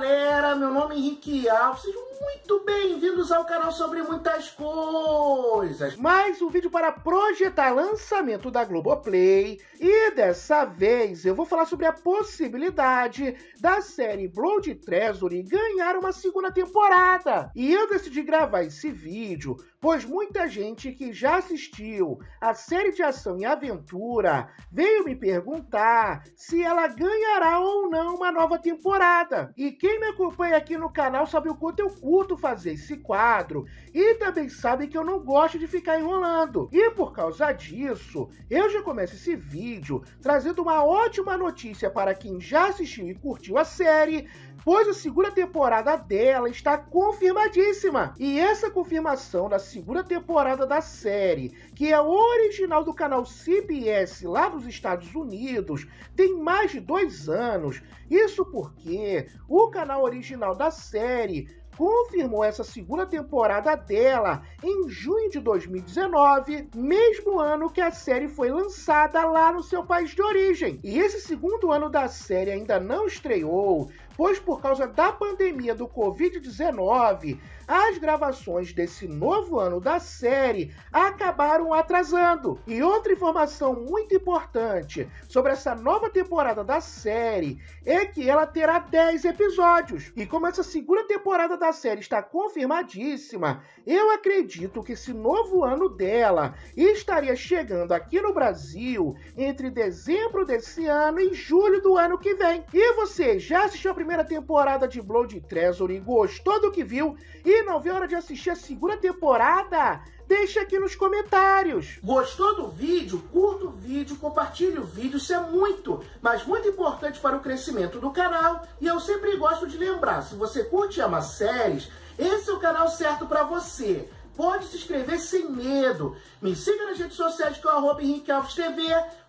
galera, meu nome é Henrique Alves, sejam muito bem-vindos ao canal sobre muitas coisas. Mais um vídeo para projetar lançamento da Globoplay e dessa vez eu vou falar sobre a possibilidade da série Blood Treasury ganhar uma segunda temporada. E eu decidi gravar esse vídeo pois muita gente que já assistiu a série de ação e aventura veio me perguntar se ela ganhará ou não uma nova temporada. E quem me acompanha aqui no canal sabe o quanto eu curto fazer esse quadro e também sabe que eu não gosto de ficar enrolando. E por causa disso, eu já começo esse vídeo trazendo uma ótima notícia para quem já assistiu e curtiu a série, pois a segunda temporada dela está confirmadíssima. E essa confirmação da segunda temporada da série, que é original do canal CBS lá nos Estados Unidos, tem mais de dois anos. Isso porque o canal original da série confirmou essa segunda temporada dela em junho de 2019, mesmo ano que a série foi lançada lá no seu país de origem. E esse segundo ano da série ainda não estreou, pois por causa da pandemia do Covid-19, as gravações desse novo ano da série acabaram atrasando. E outra informação muito importante sobre essa nova temporada da série é que ela terá 10 episódios. E como essa segunda temporada da série está confirmadíssima, eu acredito que esse novo ano dela estaria chegando aqui no Brasil entre dezembro desse ano e julho do ano que vem. E você já assistiu a primeira temporada de Blood Treasury, gostou do que viu e não viu a hora de assistir a segunda temporada? Deixa aqui nos comentários. Gostou do vídeo? Curta o vídeo, compartilhe o vídeo, isso é muito, mas muito importante para o crescimento do canal. E eu sempre gosto de lembrar, se você curte e ama séries, esse é o canal certo para você pode se inscrever sem medo. Me siga nas redes sociais que é o Henrique Alves TV.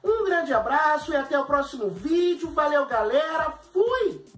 Um grande abraço e até o próximo vídeo. Valeu, galera. Fui!